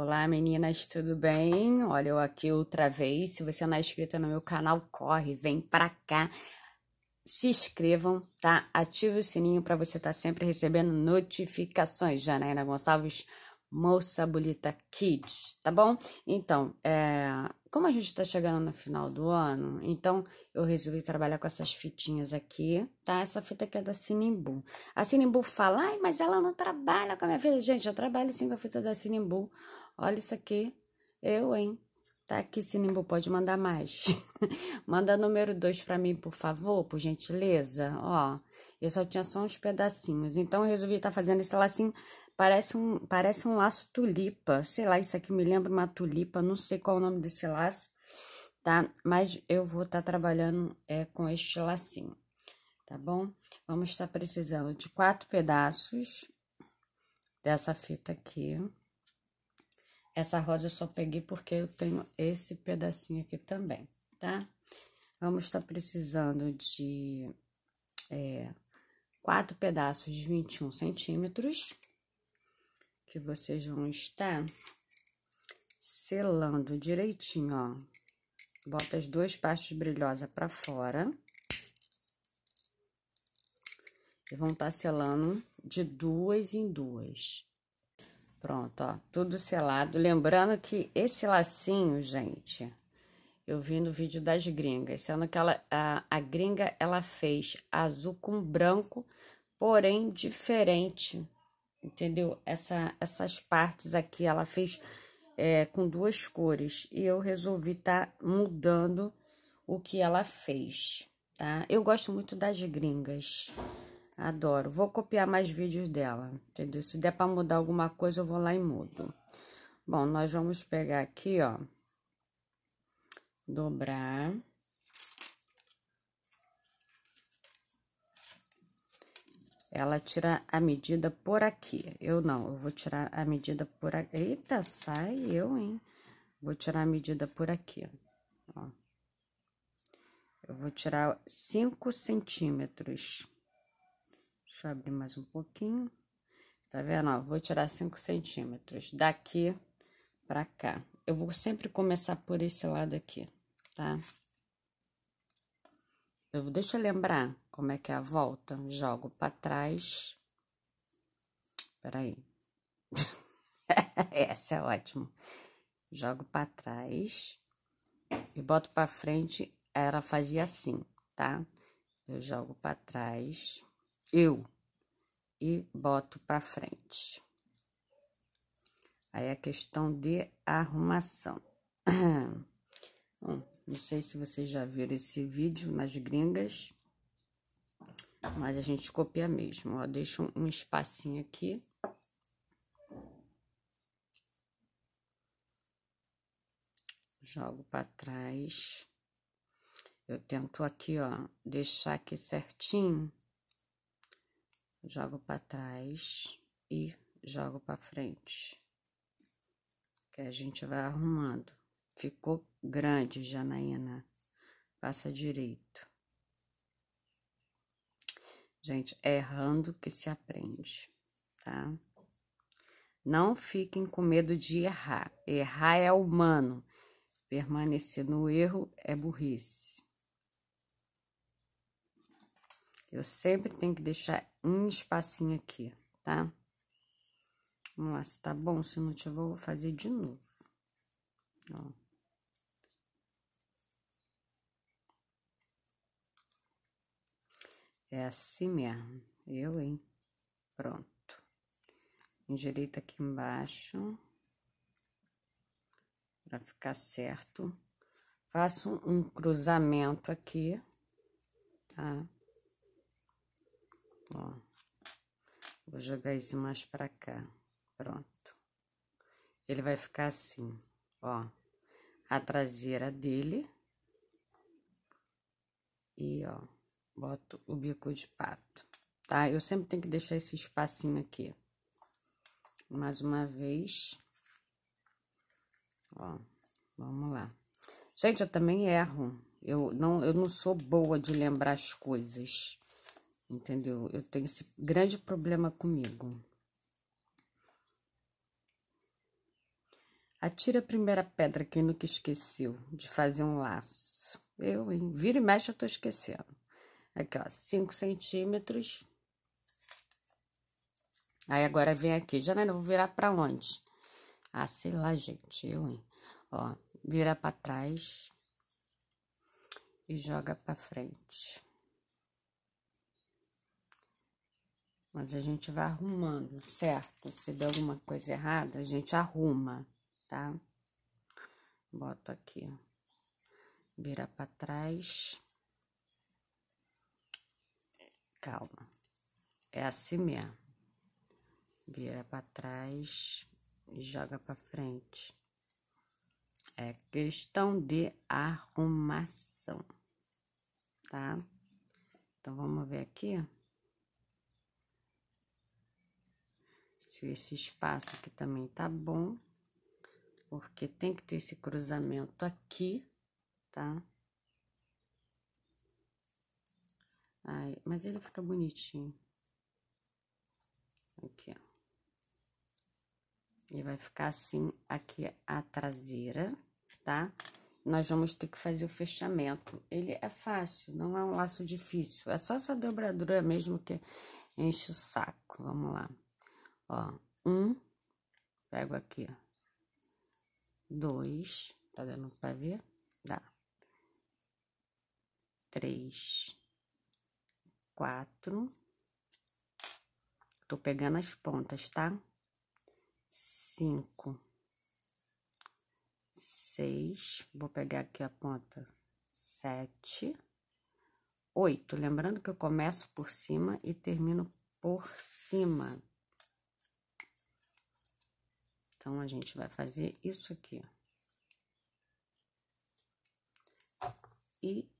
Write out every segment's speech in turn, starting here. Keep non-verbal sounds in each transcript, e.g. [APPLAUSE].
Olá meninas, tudo bem? Olha, eu aqui outra vez. Se você não é inscrita no meu canal, corre, vem pra cá. Se inscrevam, tá? Ative o sininho para você estar tá sempre recebendo notificações. Janaína Gonçalves, Moça Bonita Kids, tá bom? Então, é... como a gente tá chegando no final do ano, então eu resolvi trabalhar com essas fitinhas aqui, tá? Essa fita aqui é da Sinimbu. A Sinimbu fala, ai, mas ela não trabalha com a minha filha. Gente, eu trabalho sim com a fita da Sinimbu Olha isso aqui. Eu, hein? Tá aqui, Sinimbu, pode mandar mais. [LAUGHS] Manda número 2 para mim, por favor, por gentileza. Ó, eu só tinha só uns pedacinhos. Então, eu resolvi estar tá fazendo esse lacinho. Parece um, parece um laço tulipa. Sei lá, isso aqui me lembra uma tulipa. Não sei qual é o nome desse laço, tá? Mas eu vou estar tá trabalhando é, com este lacinho, tá bom? Vamos estar tá precisando de quatro pedaços dessa fita aqui. Essa rosa eu só peguei porque eu tenho esse pedacinho aqui também, tá? Vamos estar tá precisando de é, quatro pedaços de 21 centímetros, que vocês vão estar selando direitinho, ó. Bota as duas partes brilhosas para fora. E vão estar tá selando de duas em duas. Pronto, ó, tudo selado. Lembrando que esse lacinho, gente, eu vi no vídeo das gringas, sendo que ela, a, a gringa ela fez azul com branco, porém diferente, entendeu? Essa, essas partes aqui ela fez é, com duas cores e eu resolvi tá mudando o que ela fez, tá? Eu gosto muito das gringas. Adoro. Vou copiar mais vídeos dela, entendeu? Se der para mudar alguma coisa, eu vou lá e mudo. Bom, nós vamos pegar aqui, ó. Dobrar. Ela tira a medida por aqui. Eu não, eu vou tirar a medida por aqui. Eita, sai eu, hein? Vou tirar a medida por aqui, ó. Eu vou tirar 5 centímetros. Deixa eu abrir mais um pouquinho. Tá vendo? Ó, vou tirar 5 centímetros daqui pra cá. Eu vou sempre começar por esse lado aqui, tá? Eu, deixa eu lembrar como é que é a volta. Jogo pra trás. Peraí. [LAUGHS] Essa é ótima. Jogo pra trás e boto pra frente. Ela fazia assim, tá? Eu jogo pra trás eu e boto para frente. Aí a é questão de arrumação. [CLEARS THROAT] Bom, não sei se vocês já viram esse vídeo nas gringas, mas a gente copia mesmo. Ó, deixa um espacinho aqui. Jogo para trás. Eu tento aqui, ó, deixar aqui certinho jogo para trás e jogo para frente. Que a gente vai arrumando. Ficou grande, Janaína. Passa direito. Gente, é errando que se aprende, tá? Não fiquem com medo de errar. Errar é humano. Permanecer no erro é burrice. Eu sempre tenho que deixar um espacinho aqui, tá? Vamos lá, se tá bom, se não tiver, vou fazer de novo. Ó. É assim mesmo. Eu, hein? Pronto. Endireita aqui embaixo. Pra ficar certo. Faço um cruzamento aqui, tá? Ó. Vou jogar isso mais pra cá. Pronto. Ele vai ficar assim, ó. A traseira dele. E, ó, boto o bico de pato, tá? Eu sempre tenho que deixar esse espacinho aqui. Mais uma vez. Ó, vamos lá. Gente, eu também erro. Eu não, eu não sou boa de lembrar as coisas entendeu? Eu tenho esse grande problema comigo. Atira a primeira pedra quem nunca esqueceu de fazer um laço. Eu, hein? Vira e mexe, eu tô esquecendo. Aqui, ó, 5 centímetros. Aí, agora vem aqui. já não é vou virar pra onde? Ah, sei lá, gente. Eu, hein? Ó, vira pra trás e joga pra frente. Mas a gente vai arrumando, certo? Se der alguma coisa errada, a gente arruma, tá? Bota aqui, vira para trás. Calma. É assim mesmo. Vira para trás e joga para frente. É questão de arrumação, tá? Então vamos ver aqui. ó. Esse espaço aqui também tá bom, porque tem que ter esse cruzamento aqui, tá? Ai, mas ele fica bonitinho. Aqui, ó. E vai ficar assim aqui a traseira, tá? Nós vamos ter que fazer o fechamento. Ele é fácil, não é um laço difícil. É só essa dobradura mesmo que enche o saco. Vamos lá. Ó, um, pego aqui, ó, dois, tá dando pra ver? Dá. Três, quatro, tô pegando as pontas, tá? Cinco, seis, vou pegar aqui a ponta, sete, oito. Lembrando que eu começo por cima e termino por cima. Então, a gente vai fazer isso aqui, e E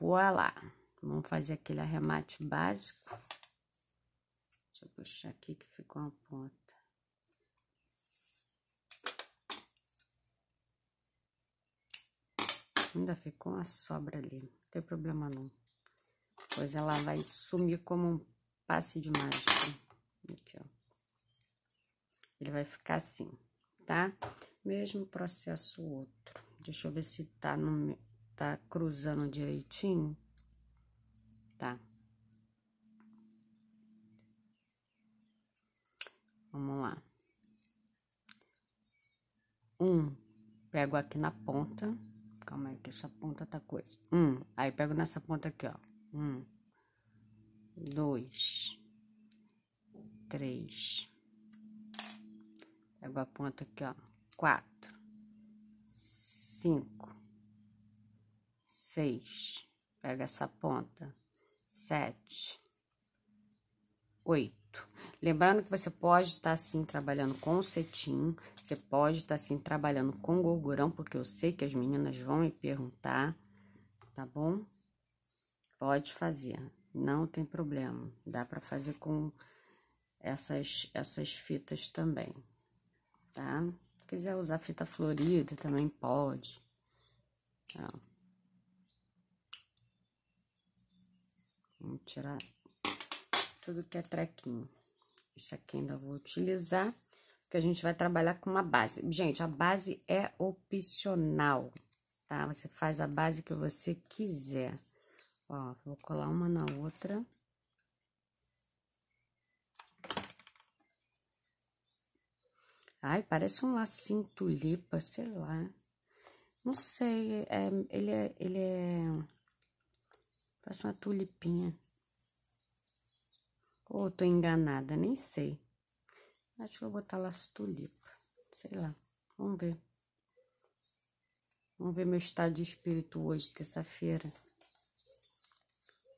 voilá. Vamos fazer aquele arremate básico. Deixa eu puxar aqui que ficou uma ponta. Ainda ficou uma sobra ali, não tem problema não. Pois ela vai sumir como um passe de mágica. Aqui, ó. Ele vai ficar assim tá? Mesmo processo outro. Deixa eu ver se tá, no, tá cruzando direitinho. Tá. Vamos lá. Um, pego aqui na ponta. Calma aí, que essa ponta tá coisa. Um, aí pego nessa ponta aqui, ó. Um, dois, três, Pego a ponta aqui, ó. Quatro, cinco, seis. Pega essa ponta. Sete, oito. Lembrando que você pode estar tá, assim trabalhando com o cetim, você pode estar tá, assim trabalhando com gorgurão, porque eu sei que as meninas vão me perguntar, tá bom? Pode fazer, não tem problema. Dá para fazer com essas essas fitas também tá? Se quiser usar fita florida também pode, Ó. Vamos tirar tudo que é trequinho. Isso aqui ainda vou utilizar, porque a gente vai trabalhar com uma base. Gente, a base é opcional, tá? Você faz a base que você quiser. Ó, vou colar uma na outra. Ai, parece um lacinho tulipa, sei lá. Não sei, é, ele é. Ele é. Parece uma tulipinha. Ou oh, tô enganada, nem sei. Acho que eu vou botar laço tulipa. Sei lá. Vamos ver. Vamos ver meu estado de espírito hoje, terça-feira.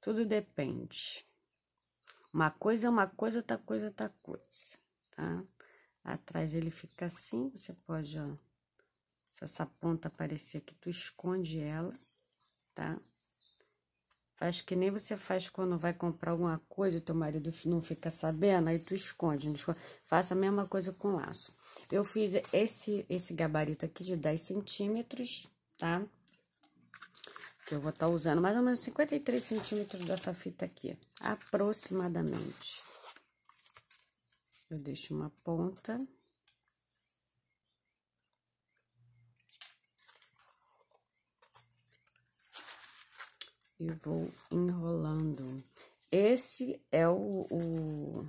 Tudo depende. Uma coisa é uma coisa, outra coisa é outra coisa, tá? Atrás ele fica assim, você pode, ó, se essa ponta aparecer aqui, tu esconde ela, tá? Faz que nem você faz quando vai comprar alguma coisa e teu marido não fica sabendo, aí tu esconde, não esconde. Faça a mesma coisa com laço. Eu fiz esse, esse gabarito aqui de 10 centímetros, tá? Que eu vou estar tá usando mais ou menos 53 centímetros dessa fita aqui, aproximadamente. Eu deixo uma ponta. E vou enrolando. Esse é o, o,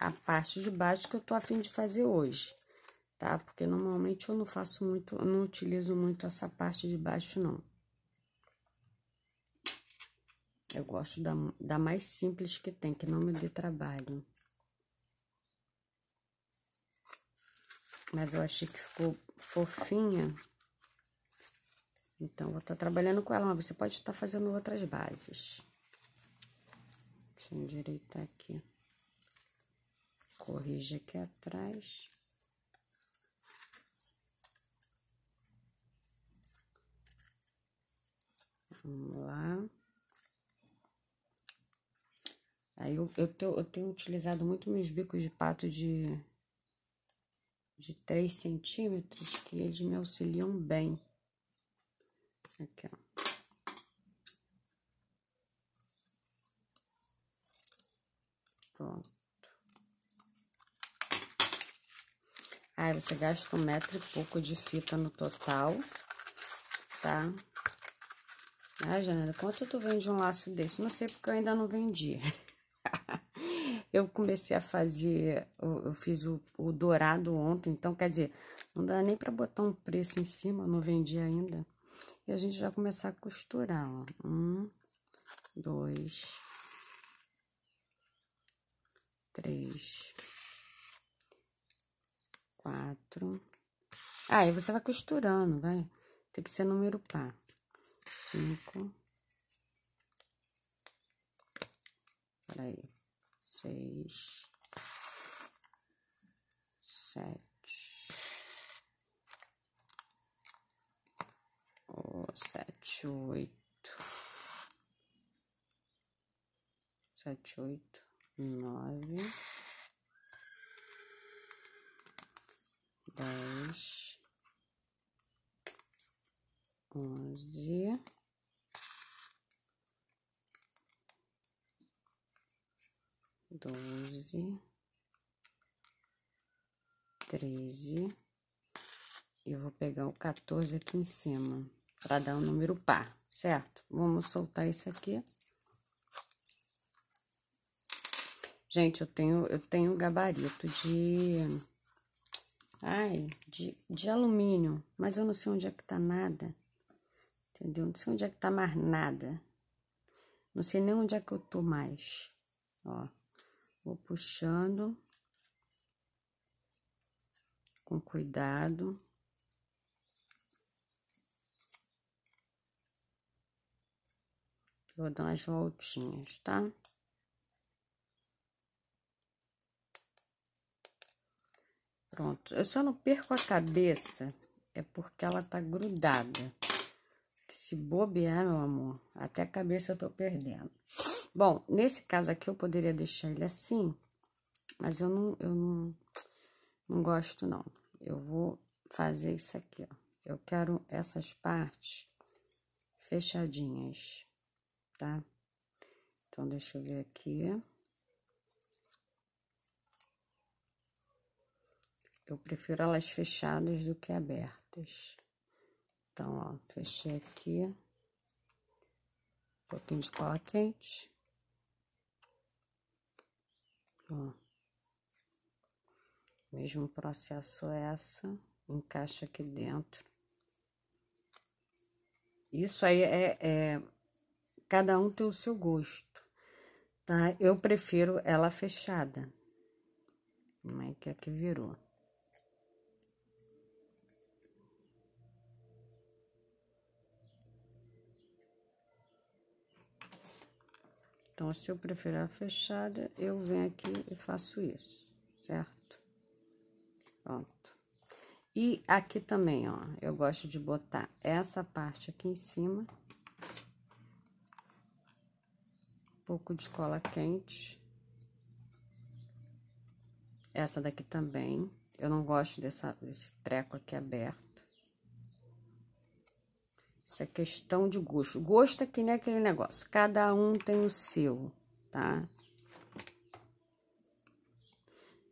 a parte de baixo que eu tô afim de fazer hoje, tá? Porque normalmente eu não faço muito, não utilizo muito essa parte de baixo, não. Eu gosto da, da mais simples que tem, que não me dê trabalho. Mas eu achei que ficou fofinha. Então, vou estar tá trabalhando com ela, mas você pode estar tá fazendo outras bases. Deixa eu endireitar aqui. Corrige aqui atrás. Vamos lá. Aí eu, eu, tô, eu tenho utilizado muito meus bicos de pato de de 3 centímetros que eles me auxiliam bem. Aqui, ó. Pronto. Aí você gasta um metro e pouco de fita no total, tá? Ah, Janela, quanto tu vende um laço desse? Não sei porque eu ainda não vendi. [LAUGHS] Eu comecei a fazer, eu, eu fiz o, o, dourado ontem, então quer dizer, não dá nem para botar um preço em cima, não vendi ainda. E a gente vai começar a costurar, ó. Um, dois, três, quatro. Aí ah, você vai costurando, vai. Tem que ser número par. Cinco. Peraí seis, sete, oh, sete, oito, sete, oito, nove, dez, onze. doze, treze. Eu vou pegar o 14 aqui em cima, para dar um número par, certo? Vamos soltar isso aqui. Gente, eu tenho, eu tenho gabarito de... Ai, de, de alumínio, mas eu não sei onde é que tá nada, entendeu? Não sei onde é que tá mais nada. Não sei nem onde é que eu tô mais, ó. Vou puxando com cuidado. Vou dar umas voltinhas, tá? Pronto. Eu só não perco a cabeça, é porque ela tá grudada. Se bobear, meu amor, até a cabeça eu tô perdendo. Bom, nesse caso aqui eu poderia deixar ele assim, mas eu não, eu não, não gosto não. Eu vou fazer isso aqui, ó. Eu quero essas partes fechadinhas, tá? Então, deixa eu ver aqui. Eu prefiro elas fechadas do que abertas. Então, ó, fechei aqui. Um pouquinho de cola quente ó. Mesmo processo é essa, encaixa aqui dentro. Isso aí é, é cada um tem o seu gosto, tá? Eu prefiro ela fechada. Como é que é que virou? Então, se eu preferir a fechada, eu venho aqui e faço isso, certo? Pronto. E aqui também, ó, eu gosto de botar essa parte aqui em cima. Um pouco de cola quente. Essa daqui também. Eu não gosto dessa, desse treco aqui aberto. Isso é questão de gosto. Gosto é que nem aquele negócio. Cada um tem o seu, tá?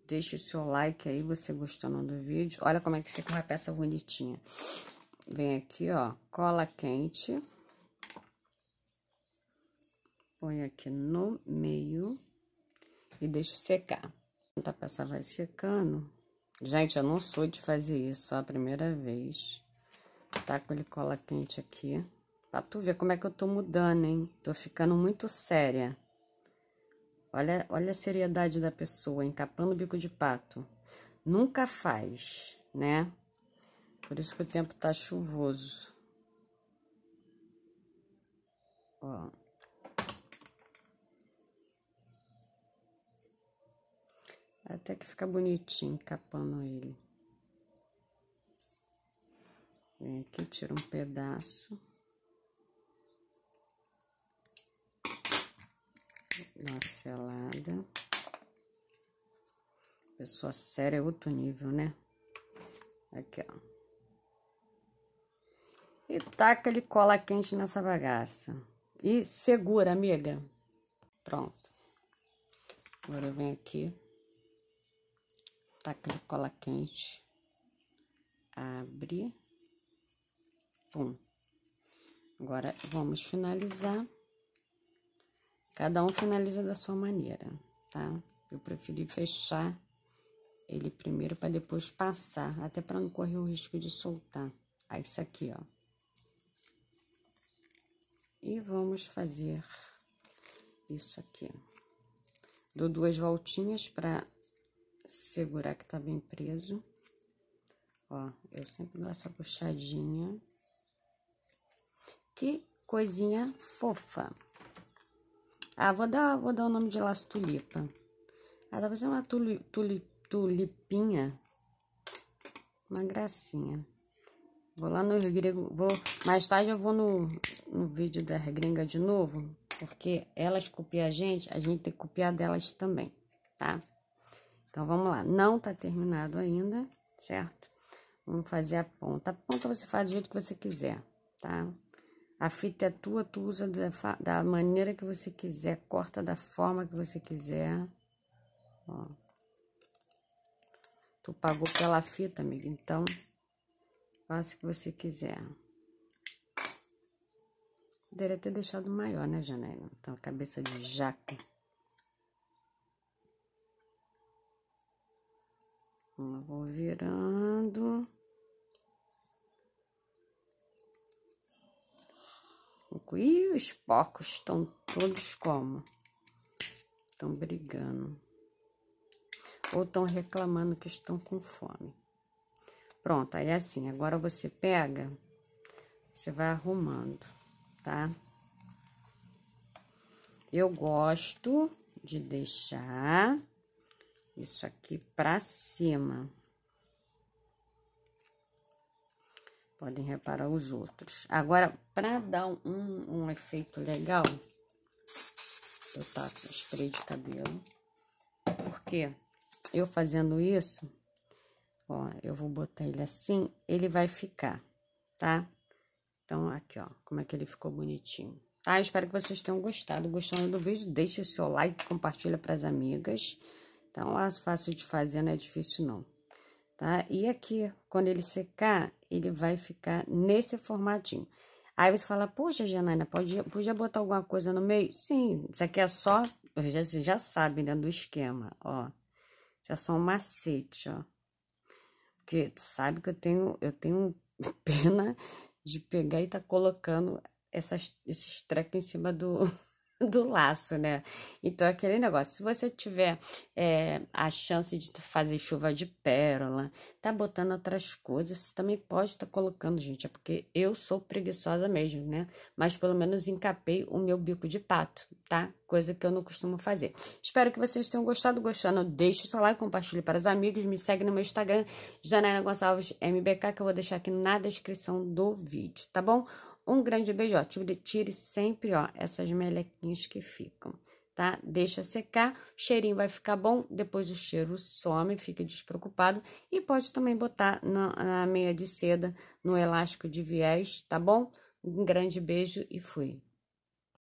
Deixe o seu like aí, você gostando do vídeo. Olha como é que fica uma peça bonitinha. Vem aqui, ó, cola quente. Põe aqui no meio e deixa secar. a peça vai secando... Gente, eu não sou de fazer isso, só a primeira vez. Tá com ele cola quente aqui. Pra tu ver como é que eu tô mudando, hein? Tô ficando muito séria. Olha, olha a seriedade da pessoa, encapando o bico de pato. Nunca faz, né? Por isso que o tempo tá chuvoso. Ó. Até que fica bonitinho encapando ele. Vem é, aqui, tira um pedaço. Dá uma selada. Pessoa séria é outro nível, né? Aqui, ó. E taca ele cola quente nessa bagaça. E segura, amiga. Pronto. Agora eu venho aqui. Taca ele cola quente. Abre. Bom, hum. Agora, vamos finalizar. Cada um finaliza da sua maneira, tá? Eu preferi fechar ele primeiro para depois passar, até para não correr o risco de soltar. Aí, ah, isso aqui, ó. E vamos fazer isso aqui. Dou duas voltinhas para segurar que tá bem preso. Ó, eu sempre dou essa puxadinha. Que coisinha fofa. Ah, vou dar, vou dar o nome de laço tulipa. Ah, dá pra fazer uma tuli, tuli, tulipinha. Uma gracinha. Vou lá no grego, vou... Mais tarde eu vou no, no vídeo da gringa de novo, porque elas copiam a gente, a gente tem que copiar delas também, tá? Então, vamos lá. Não tá terminado ainda, certo? Vamos fazer a ponta. A ponta você faz do jeito que você quiser, tá? A fita é tua, tu usa da, maneira que você quiser, corta da forma que você quiser. Ó. Tu pagou pela fita, amiga, então faça o que você quiser. Poderia ter deixado maior, né, Janela? Tá então, cabeça de jaca. Vou virando. E os porcos estão todos como? Estão brigando. Ou estão reclamando que estão com fome. Pronto, aí é assim. Agora você pega, você vai arrumando, tá? Eu gosto de deixar isso aqui pra cima. Podem reparar os outros. Agora, para dar um, um efeito legal, eu taco spray de cabelo. Porque eu fazendo isso, ó, eu vou botar ele assim, ele vai ficar, tá? Então, aqui, ó, como é que ele ficou bonitinho. Tá? espero que vocês tenham gostado. Gostando do vídeo, deixe o seu like, compartilha para as amigas. Então, é fácil de fazer, não é difícil não tá? E aqui, quando ele secar, ele vai ficar nesse formatinho. Aí você fala, poxa, Janaina, podia, podia botar alguma coisa no meio? Sim, isso aqui é só, você já sabe, né, do esquema, ó. Isso é só um macete, ó. Porque tu sabe que eu tenho, eu tenho [LAUGHS] pena de pegar e tá colocando essas, esses trecos em cima do... [LAUGHS] do laço, né? Então, aquele negócio, se você tiver é, a chance de fazer chuva de pérola, tá botando outras coisas, você também pode estar tá colocando, gente, é porque eu sou preguiçosa mesmo, né? Mas pelo menos encapei o meu bico de pato, tá? Coisa que eu não costumo fazer. Espero que vocês tenham gostado. Gostando, deixe o seu like, compartilhe para os amigos, me segue no meu Instagram, Janaina Gonçalves MBK, que eu vou deixar aqui na descrição do vídeo, tá bom? Um grande beijo, ó, tire, sempre, ó, essas melequinhas que ficam, tá? Deixa secar, o cheirinho vai ficar bom, depois o cheiro some, fica despreocupado. E pode também botar na, na meia de seda, no elástico de viés, tá bom? Um grande beijo e fui.